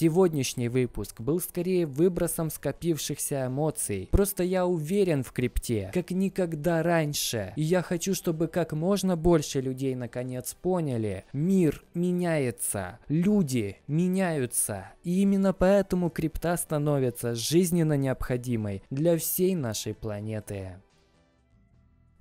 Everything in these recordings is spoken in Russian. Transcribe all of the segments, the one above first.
Сегодняшний выпуск был скорее выбросом скопившихся эмоций. Просто я уверен в крипте, как никогда раньше. И я хочу, чтобы как можно больше людей наконец поняли. Мир меняется, люди меняются. И именно поэтому крипта становится жизненно необходимой для всей нашей планеты.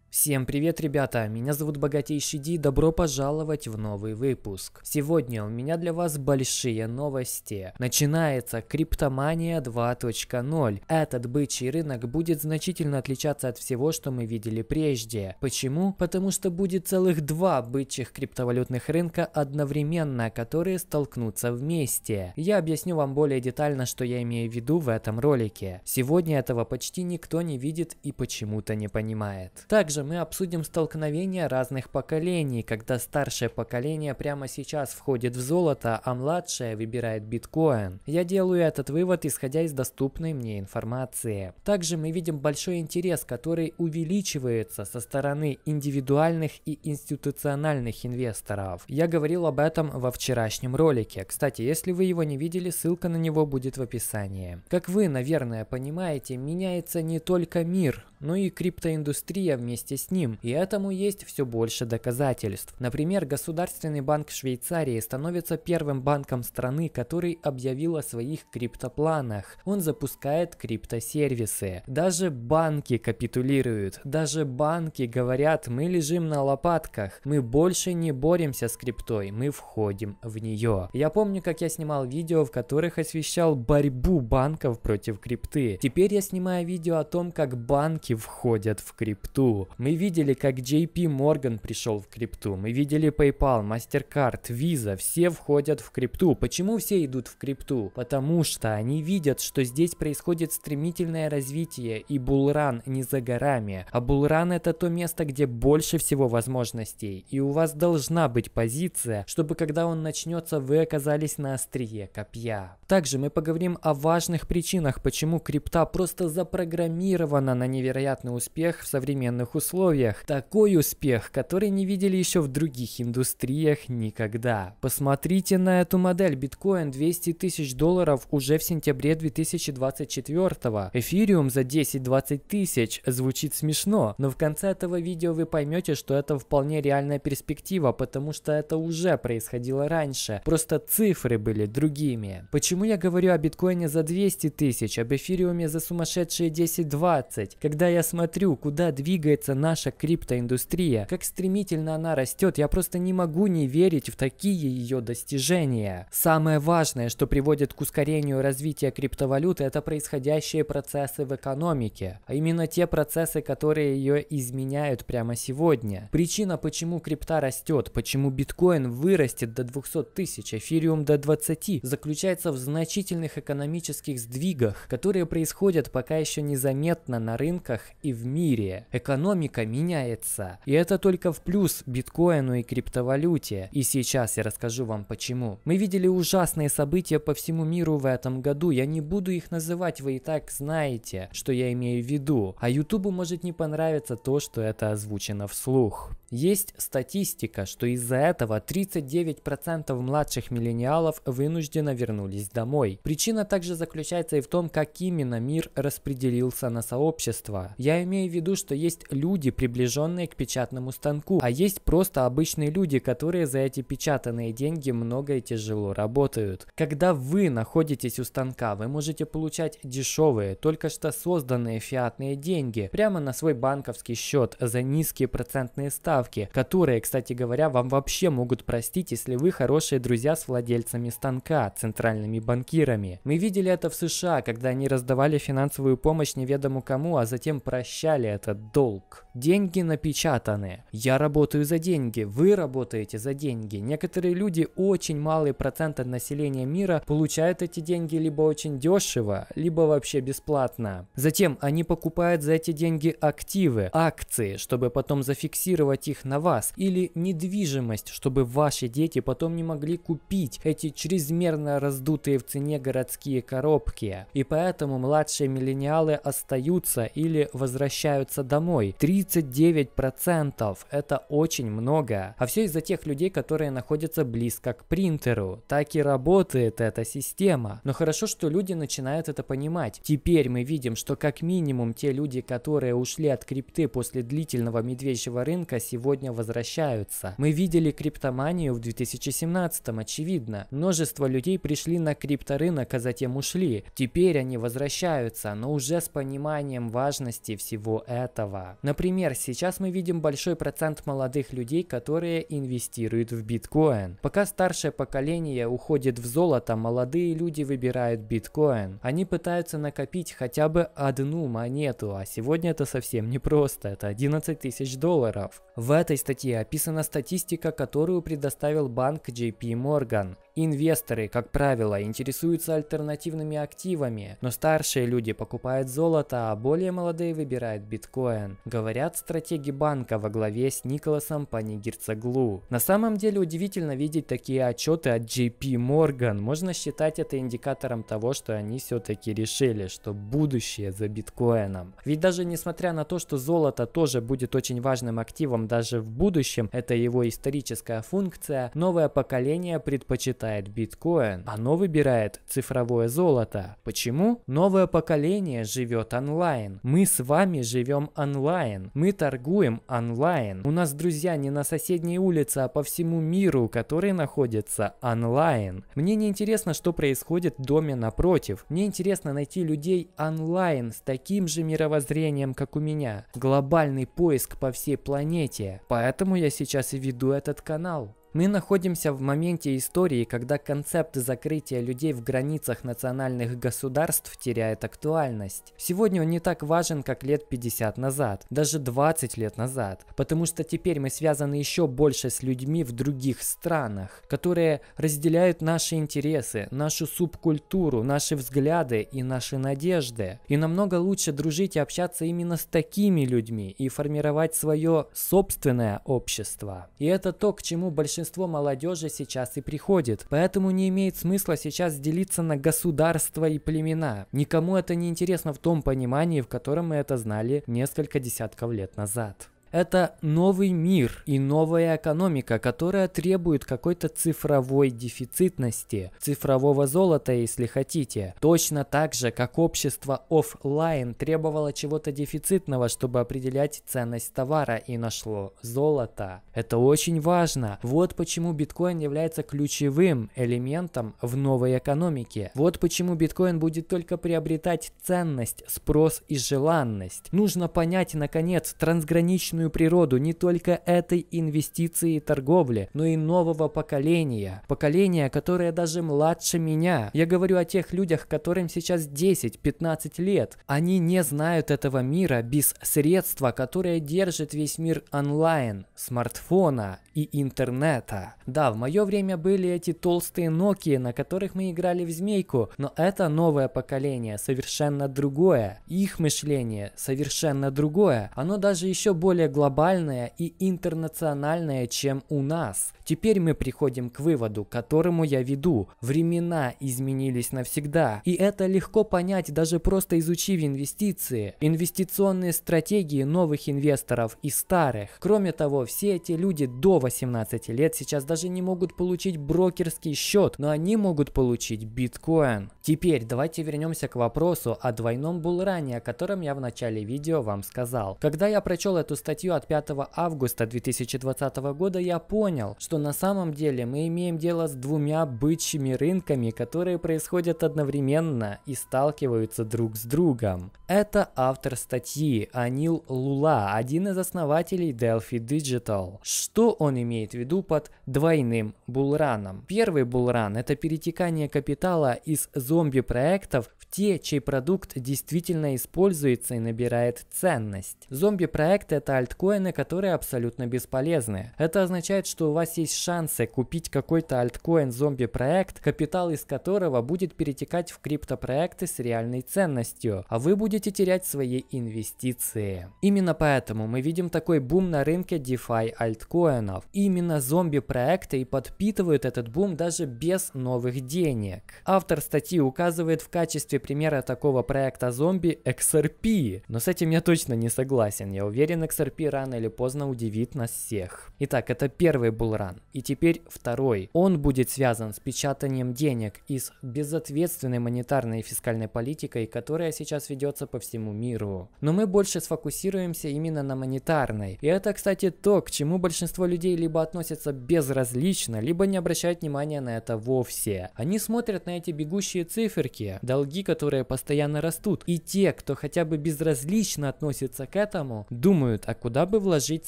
Всем привет, ребята! Меня зовут Богатейший Ди, добро пожаловать в новый выпуск. Сегодня у меня для вас большие новости. Начинается Криптомания 2.0. Этот бычий рынок будет значительно отличаться от всего, что мы видели прежде. Почему? Потому что будет целых два бычьих криптовалютных рынка одновременно, которые столкнутся вместе. Я объясню вам более детально, что я имею в виду в этом ролике. Сегодня этого почти никто не видит и почему-то не понимает. Также также мы обсудим столкновение разных поколений, когда старшее поколение прямо сейчас входит в золото, а младшее выбирает биткоин. Я делаю этот вывод, исходя из доступной мне информации. Также мы видим большой интерес, который увеличивается со стороны индивидуальных и институциональных инвесторов. Я говорил об этом во вчерашнем ролике. Кстати, если вы его не видели, ссылка на него будет в описании. Как вы, наверное, понимаете, меняется не только мир, ну и криптоиндустрия вместе с ним, и этому есть все больше доказательств. Например, Государственный банк Швейцарии становится первым банком страны, который объявил о своих криптопланах. Он запускает криптосервисы. Даже банки капитулируют, даже банки говорят, мы лежим на лопатках, мы больше не боремся с криптой, мы входим в нее. Я помню, как я снимал видео, в которых освещал борьбу банков против крипты. Теперь я снимаю видео о том, как банки банки входят в крипту. Мы видели, как JP Morgan пришел в крипту. Мы видели PayPal, MasterCard, Visa. Все входят в крипту. Почему все идут в крипту? Потому что они видят, что здесь происходит стремительное развитие, и Булран не за горами. А Булран это то место, где больше всего возможностей. И у вас должна быть позиция, чтобы когда он начнется, вы оказались на острие копья. Также мы поговорим о важных причинах, почему крипта просто запрограммирована на невероятный успех в современных условиях. Такой успех, который не видели еще в других индустриях никогда. Посмотрите на эту модель. Биткоин 200 тысяч долларов уже в сентябре 2024. Эфириум за 10-20 тысяч. Звучит смешно, но в конце этого видео вы поймете, что это вполне реальная перспектива, потому что это уже происходило раньше. Просто цифры были другими. Почему Почему я говорю о биткоине за 200 тысяч, об эфириуме за сумасшедшие 10-20? Когда я смотрю, куда двигается наша криптоиндустрия, как стремительно она растет, я просто не могу не верить в такие ее достижения. Самое важное, что приводит к ускорению развития криптовалюты, это происходящие процессы в экономике, а именно те процессы, которые ее изменяют прямо сегодня. Причина, почему крипта растет, почему биткоин вырастет до 200 тысяч, эфириум до 20, заключается в значительных экономических сдвигах, которые происходят пока еще незаметно на рынках и в мире. Экономика меняется. И это только в плюс биткоину и криптовалюте. И сейчас я расскажу вам почему. Мы видели ужасные события по всему миру в этом году. Я не буду их называть, вы и так знаете, что я имею в виду. А ютубу может не понравиться то, что это озвучено вслух. Есть статистика, что из-за этого 39% младших миллениалов вынужденно вернулись домой. Причина также заключается и в том, как именно мир распределился на сообщества. Я имею в виду, что есть люди, приближенные к печатному станку, а есть просто обычные люди, которые за эти печатанные деньги много и тяжело работают. Когда вы находитесь у станка, вы можете получать дешевые, только что созданные фиатные деньги прямо на свой банковский счет за низкие процентные ставки, которые, кстати говоря, вам вообще могут простить, если вы хорошие друзья с владельцами станка, центральными банками банкирами. Мы видели это в США, когда они раздавали финансовую помощь неведому кому, а затем прощали этот долг. Деньги напечатаны. Я работаю за деньги, вы работаете за деньги. Некоторые люди, очень малый процент от населения мира, получают эти деньги либо очень дешево, либо вообще бесплатно. Затем они покупают за эти деньги активы, акции, чтобы потом зафиксировать их на вас, или недвижимость, чтобы ваши дети потом не могли купить эти чрезмерно раздутые в цене городские коробки. И поэтому младшие миллениалы остаются или возвращаются домой. 39% это очень много. А все из-за тех людей, которые находятся близко к принтеру. Так и работает эта система. Но хорошо, что люди начинают это понимать. Теперь мы видим, что как минимум те люди, которые ушли от крипты после длительного медвежьего рынка, сегодня возвращаются. Мы видели криптоманию в 2017, очевидно. Множество людей пришли на крипторынок, а затем ушли. Теперь они возвращаются, но уже с пониманием важности всего этого. Например, сейчас мы видим большой процент молодых людей, которые инвестируют в биткоин. Пока старшее поколение уходит в золото, молодые люди выбирают биткоин. Они пытаются накопить хотя бы одну монету, а сегодня это совсем непросто, это 11 тысяч долларов. В этой статье описана статистика, которую предоставил банк JP Morgan. Инвесторы, как правило, интересуются альтернативными активами, но старшие люди покупают золото, а более молодые выбирают биткоин, говорят стратеги банка во главе с Николасом Панигерцоглу. На самом деле удивительно видеть такие отчеты от JP Morgan, можно считать это индикатором того, что они все-таки решили, что будущее за биткоином. Ведь даже несмотря на то, что золото тоже будет очень важным активом даже в будущем, это его историческая функция, новое поколение предпочитает приобретает биткоин, а оно выбирает цифровое золото. Почему? Новое поколение живет онлайн. Мы с вами живем онлайн. Мы торгуем онлайн. У нас друзья не на соседней улице, а по всему миру, которые находятся онлайн. Мне не интересно, что происходит в доме напротив. Мне интересно найти людей онлайн с таким же мировоззрением, как у меня. Глобальный поиск по всей планете. Поэтому я сейчас и веду этот канал. Мы находимся в моменте истории, когда концепт закрытия людей в границах национальных государств теряет актуальность. Сегодня он не так важен, как лет 50 назад, даже 20 лет назад, потому что теперь мы связаны еще больше с людьми в других странах, которые разделяют наши интересы, нашу субкультуру, наши взгляды и наши надежды. И намного лучше дружить и общаться именно с такими людьми и формировать свое собственное общество. И это то, к чему большинство большинство молодежи сейчас и приходит. Поэтому не имеет смысла сейчас делиться на государства и племена. Никому это не интересно в том понимании, в котором мы это знали несколько десятков лет назад. Это новый мир и новая экономика, которая требует какой-то цифровой дефицитности, цифрового золота, если хотите. Точно так же, как общество офлайн требовало чего-то дефицитного, чтобы определять ценность товара и нашло золото. Это очень важно. Вот почему биткоин является ключевым элементом в новой экономике. Вот почему биткоин будет только приобретать ценность, спрос и желанность. Нужно понять, наконец, трансграничную вечную природу не только этой инвестиции и торговли, но и нового поколения. Поколения, которое даже младше меня. Я говорю о тех людях, которым сейчас 10-15 лет. Они не знают этого мира без средства, которое держит весь мир онлайн, смартфона и интернета. Да, в мое время были эти толстые Nokia, на которых мы играли в змейку, но это новое поколение, совершенно другое. Их мышление совершенно другое. Оно даже еще более глобальная и интернациональная, чем у нас. Теперь мы приходим к выводу, к которому я веду. Времена изменились навсегда, и это легко понять, даже просто изучив инвестиции, инвестиционные стратегии новых инвесторов и старых. Кроме того, все эти люди до 18 лет сейчас даже не могут получить брокерский счет, но они могут получить биткоин. Теперь давайте вернемся к вопросу о двойном булране, о котором я в начале видео вам сказал. Когда я прочел эту статью, статью от 5 августа 2020 года я понял, что на самом деле мы имеем дело с двумя бычьими рынками, которые происходят одновременно и сталкиваются друг с другом. Это автор статьи Анил Лула, один из основателей Delphi Digital. Что он имеет в виду под двойным булраном? Первый булран – это перетекание капитала из зомби-проектов в те, чей продукт действительно используется и набирает ценность. Зомби-проект проекты это альткоины, которые абсолютно бесполезны. Это означает, что у вас есть шансы купить какой-то альткоин зомби-проект, капитал из которого будет перетекать в криптопроекты с реальной ценностью, а вы будете терять свои инвестиции. Именно поэтому мы видим такой бум на рынке DeFi альткоинов. Именно зомби-проекты и подпитывают этот бум даже без новых денег. Автор статьи указывает в качестве примера такого проекта зомби XRP, но с этим я точно не согласен. Я уверен, XRP PvP рано или поздно удивит нас всех. Итак, это первый был ран. И теперь второй. Он будет связан с печатанием денег и с безответственной монетарной и фискальной политикой, которая сейчас ведется по всему миру. Но мы больше сфокусируемся именно на монетарной. И это, кстати, то, к чему большинство людей либо относятся безразлично, либо не обращают внимания на это вовсе. Они смотрят на эти бегущие циферки, долги, которые постоянно растут. И те, кто хотя бы безразлично относится к этому, думают, а куда куда бы вложить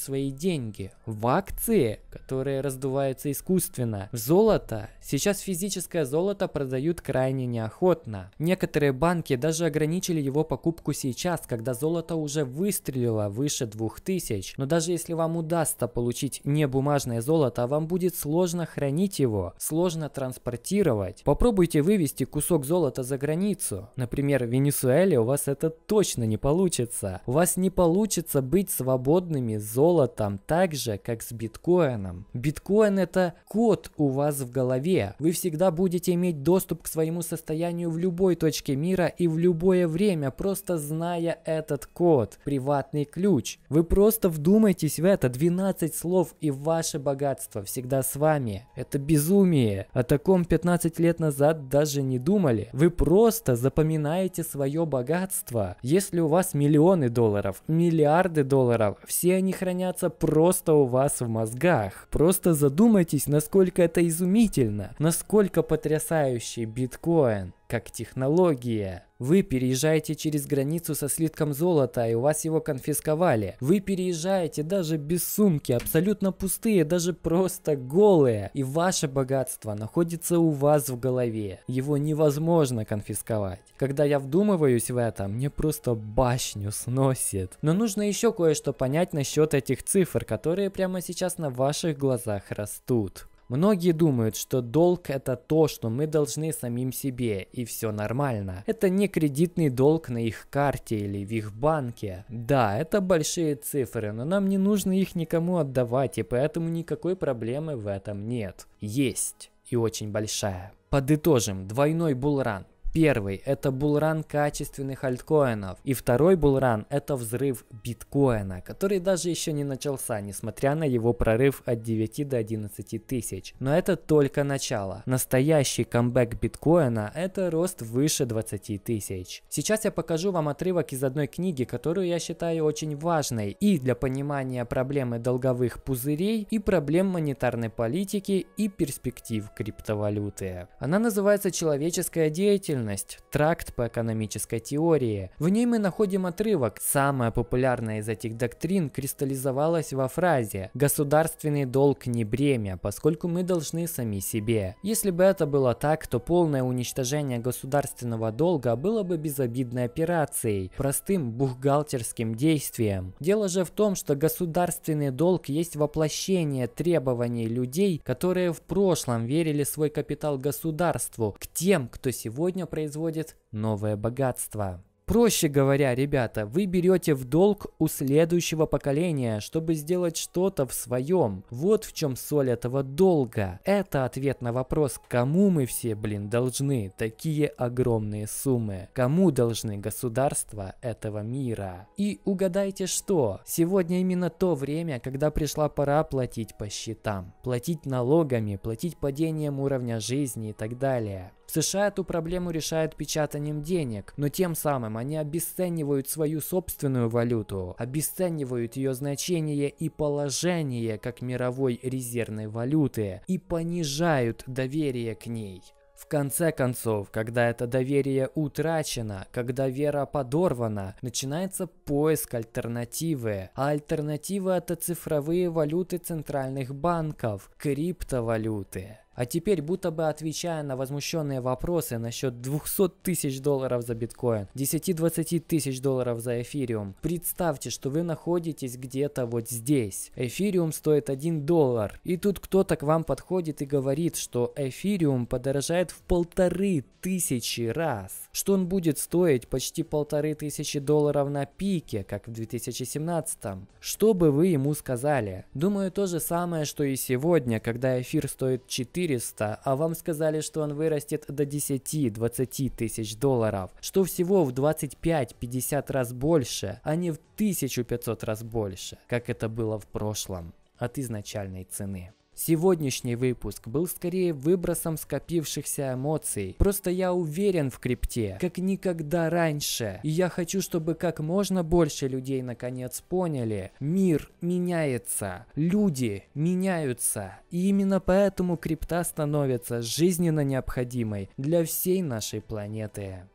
свои деньги? В акции, которые раздуваются искусственно. В золото. Сейчас физическое золото продают крайне неохотно. Некоторые банки даже ограничили его покупку сейчас, когда золото уже выстрелило выше 2000. Но даже если вам удастся получить не бумажное золото, вам будет сложно хранить его, сложно транспортировать. Попробуйте вывести кусок золота за границу. Например, в Венесуэле у вас это точно не получится. У вас не получится быть свободным свободными золотом так же, как с биткоином. Биткоин это код у вас в голове. Вы всегда будете иметь доступ к своему состоянию в любой точке мира и в любое время, просто зная этот код, приватный ключ. Вы просто вдумайтесь в это, 12 слов и ваше богатство всегда с вами. Это безумие. О таком 15 лет назад даже не думали. Вы просто запоминаете свое богатство. Если у вас миллионы долларов, миллиарды долларов, материалов. Все они хранятся просто у вас в мозгах. Просто задумайтесь, насколько это изумительно, насколько потрясающий биткоин как технология. Вы переезжаете через границу со слитком золота, и у вас его конфисковали. Вы переезжаете даже без сумки, абсолютно пустые, даже просто голые. И ваше богатство находится у вас в голове. Его невозможно конфисковать. Когда я вдумываюсь в это, мне просто башню сносит. Но нужно еще кое-что понять насчет этих цифр, которые прямо сейчас на ваших глазах растут. Многие думают, что долг это то, что мы должны самим себе, и все нормально. Это не кредитный долг на их карте или в их банке. Да, это большие цифры, но нам не нужно их никому отдавать, и поэтому никакой проблемы в этом нет. Есть, и очень большая. Подытожим, двойной булран Первый – это булран качественных альткоинов. И второй булран – это взрыв биткоина, который даже еще не начался, несмотря на его прорыв от 9 до 11 тысяч. Но это только начало. Настоящий камбэк биткоина – это рост выше 20 тысяч. Сейчас я покажу вам отрывок из одной книги, которую я считаю очень важной и для понимания проблемы долговых пузырей, и проблем монетарной политики, и перспектив криптовалюты. Она называется «Человеческая деятельность» реальность, тракт по экономической теории. В ней мы находим отрывок. Самая популярная из этих доктрин кристаллизовалась во фразе «Государственный долг не бремя, поскольку мы должны сами себе». Если бы это было так, то полное уничтожение государственного долга было бы безобидной операцией, простым бухгалтерским действием. Дело же в том, что государственный долг есть воплощение требований людей, которые в прошлом верили свой капитал государству, к тем, кто сегодня производит новое богатство. Проще говоря, ребята, вы берете в долг у следующего поколения, чтобы сделать что-то в своем. Вот в чем соль этого долга. Это ответ на вопрос, кому мы все, блин, должны такие огромные суммы. Кому должны государства этого мира. И угадайте что? Сегодня именно то время, когда пришла пора платить по счетам. Платить налогами, платить падением уровня жизни и так далее. В США эту проблему решают печатанием денег, но тем самым они обесценивают свою собственную валюту, обесценивают ее значение и положение как мировой резервной валюты и понижают доверие к ней. В конце концов, когда это доверие утрачено, когда вера подорвана, начинается поиск альтернативы. А альтернатива это цифровые валюты центральных банков, криптовалюты. А теперь, будто бы отвечая на возмущенные вопросы насчет 200 тысяч долларов за биткоин, 10-20 тысяч долларов за эфириум, представьте, что вы находитесь где-то вот здесь. Эфириум стоит 1 доллар. И тут кто-то к вам подходит и говорит, что эфириум подорожает в полторы тысячи раз что он будет стоить почти полторы тысячи долларов на пике, как в 2017. Что бы вы ему сказали? Думаю, то же самое, что и сегодня, когда эфир стоит 400, а вам сказали, что он вырастет до 10-20 тысяч долларов, что всего в 25-50 раз больше, а не в 1500 раз больше, как это было в прошлом от изначальной цены. Сегодняшний выпуск был скорее выбросом скопившихся эмоций. Просто я уверен в крипте, как никогда раньше. И я хочу, чтобы как можно больше людей наконец поняли. Мир меняется, люди меняются. И именно поэтому крипта становится жизненно необходимой для всей нашей планеты.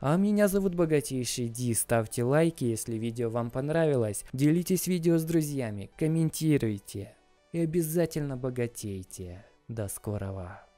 А меня зовут Богатейший Ди, ставьте лайки, если видео вам понравилось, делитесь видео с друзьями, комментируйте и обязательно богатейте. До скорого.